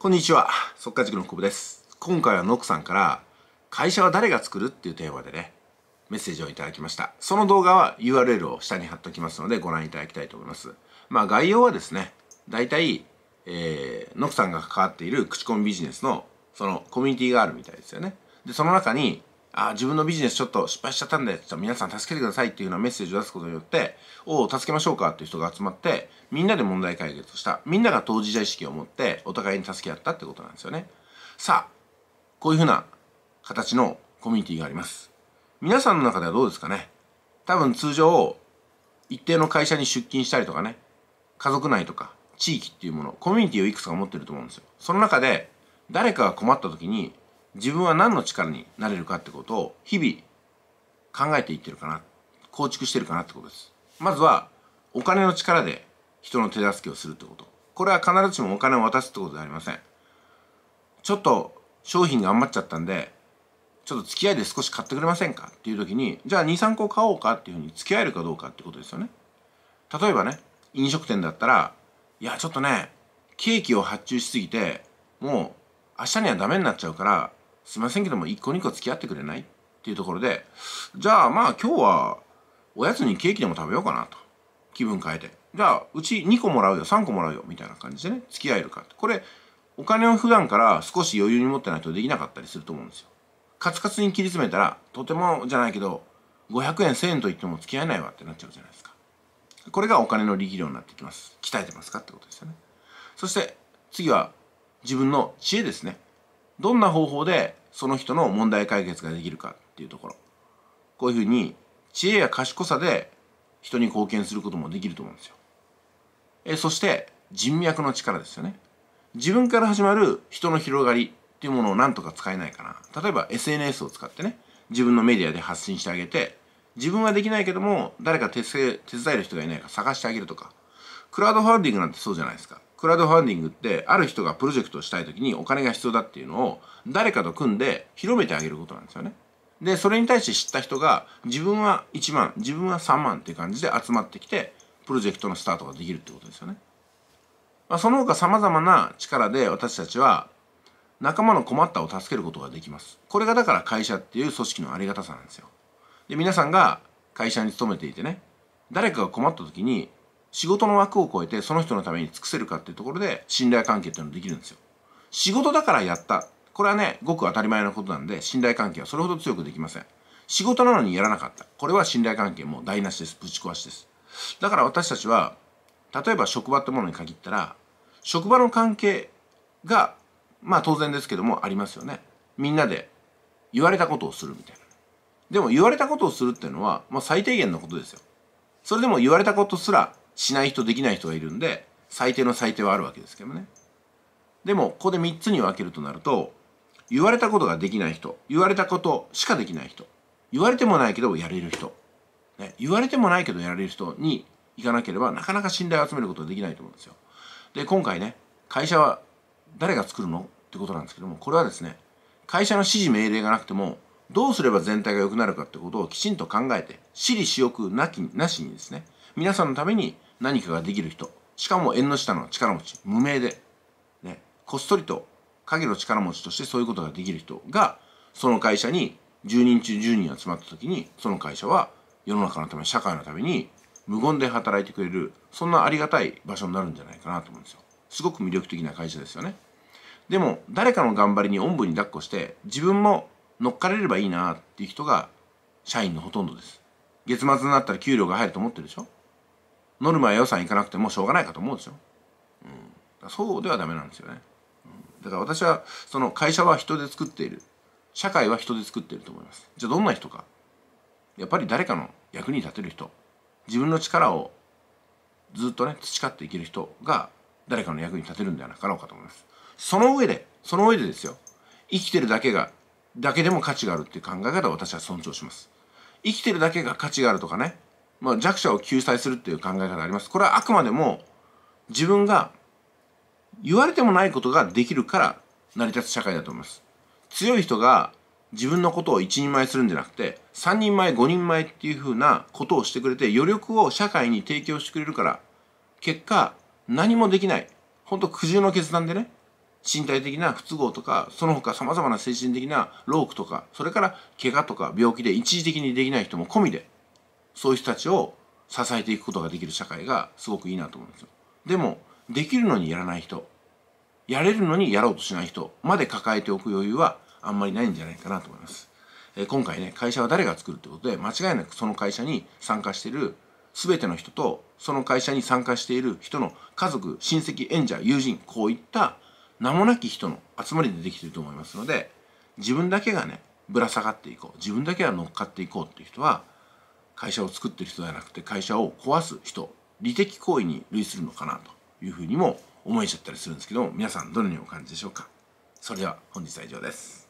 こんにちは、速稼塾の久保です。今回はノックさんから会社は誰が作るっていうテーマでね、メッセージをいただきました。その動画は URL を下に貼っておきますのでご覧いただきたいと思います。まあ概要はですね、大体、えー、ノックさんが関わっている口コミビジネスのそのコミュニティがあるみたいですよね。で、その中にあ自分のビジネスちょっと失敗しちゃったんで、皆さん助けてくださいっていうようなメッセージを出すことによって、おお、助けましょうかっていう人が集まって、みんなで問題解決した。みんなが当事者意識を持って、お互いに助け合ったってことなんですよね。さあ、こういうふうな形のコミュニティがあります。皆さんの中ではどうですかね多分通常、一定の会社に出勤したりとかね、家族内とか、地域っていうもの、コミュニティをいくつか持ってると思うんですよ。その中で、誰かが困った時に、自分は何の力になれるかってことを日々考えていってるかな構築してるかなってことですまずはお金の力で人の手助けをするってことこれは必ずしもお金を渡すってことではありませんちょっと商品が余っちゃったんでちょっと付き合いで少し買ってくれませんかっていう時にじゃあ23個買おうかっていうふうに付き合えるかどうかってことですよね例えばね飲食店だったらいやちょっとねケーキを発注しすぎてもう明日にはダメになっちゃうからすいませんけども、一個二個付き合ってくれないっていうところで、じゃあまあ今日は、おやつにケーキでも食べようかなと。気分変えて。じゃあ、うち2個もらうよ、3個もらうよ、みたいな感じでね、付き合えるか。これ、お金を普段から少し余裕に持ってないとできなかったりすると思うんですよ。カツカツに切り詰めたら、とてもじゃないけど、500円、1000円と言っても付き合えないわってなっちゃうじゃないですか。これがお金の力量になってきます。鍛えてますかってことですよね。そして、次は自分の知恵ですね。どんな方法でその人の問題解決ができるかっていうところこういうふうに知恵や賢さで人に貢献することもできると思うんですよえそして人脈の力ですよね自分から始まる人の広がりっていうものを何とか使えないかな例えば SNS を使ってね自分のメディアで発信してあげて自分はできないけども誰か手伝える人がいないか探してあげるとかクラウドファンディングなんてそうじゃないですかクラウドファンディングってある人がプロジェクトをしたい時にお金が必要だっていうのを誰かと組んで広めてあげることなんですよね。でそれに対して知った人が自分は1万自分は3万っていう感じで集まってきてプロジェクトのスタートができるってことですよね。まあ、その他様々な力で私たちは仲間の困ったを助けることができます。これがだから会社っていう組織のありがたさなんですよ。で皆さんが会社に勤めていてね誰かが困った時に仕事の枠を超えてその人のために尽くせるかっていうところで信頼関係っていうのができるんですよ。仕事だからやった。これはね、ごく当たり前のことなんで信頼関係はそれほど強くできません。仕事なのにやらなかった。これは信頼関係も台無しです。ぶち壊しです。だから私たちは、例えば職場ってものに限ったら、職場の関係が、まあ当然ですけどもありますよね。みんなで言われたことをするみたいな。でも言われたことをするっていうのは、まあ最低限のことですよ。それでも言われたことすらしない人できない人がいるんで最低の最低はあるわけですけどねでもここで3つに分けるとなると言われたことができない人言われたことしかできない人言われてもないけどやれる人、ね、言われてもないけどやれる人に行かなければなかなか信頼を集めることはできないと思うんですよで今回ね会社は誰が作るのってことなんですけどもこれはですね会社の指示命令がなくてもどうすれば全体が良くなるかってことをきちんと考えて私利私欲なきなしにですね皆さんのために何かができる人しかも縁の下の力持ち無名で、ね、こっそりと影の力持ちとしてそういうことができる人がその会社に10人中10人集まった時にその会社は世の中のため社会のために無言で働いてくれるそんなありがたい場所になるんじゃないかなと思うんですよすごく魅力的な会社ですよねでも誰かの頑張りにおんぶに抱っこして自分も乗っかれればいいなっていう人が社員のほとんどです月末になったら給料が入ると思ってるでしょノルマや予算いかなくてもしょうがないかと思うんですよ。うん、そうではダメなんですよね、うん。だから私はその会社は人で作っている社会は人で作っていると思います。じゃあどんな人かやっぱり誰かの役に立てる人自分の力をずっとね培っていける人が誰かの役に立てるんではなかろうかと思います。その上でその上でですよ生きてるだけがだけでも価値があるっていう考え方を私は尊重します。生きてるだけが価値があるとかねまあ、弱者を救済するっていう考え方あります。これはあくまでも自分が言われてもないことができるから成り立つ社会だと思います。強い人が自分のことを一人前するんじゃなくて三人前五人前っていうふうなことをしてくれて余力を社会に提供してくれるから結果何もできない本当苦渋の決断でね身体的な不都合とかその他さまざまな精神的な労苦とかそれから怪我とか病気で一時的にできない人も込みでそういう人たちを支えていくことができる社会がすごくいいなと思うんですよ。でもできるのにやらない人やれるのにやろうとしない人まで抱えておく余裕はあんまりないんじゃないかなと思います。えー、今回ね会社は誰が作るってことで間違いなくその会社に参加している全ての人とその会社に参加している人の家族親戚縁者友人こういった名もなき人の集まりでできてると思いますので自分だけがねぶら下がっていこう自分だけは乗っかっていこうっていう人は会社を作ってる人ではなくて会社を壊す人利的行為に類するのかなというふうにも思えちゃったりするんですけど皆さんどのようにお感じでしょうかそれでは本日は以上です。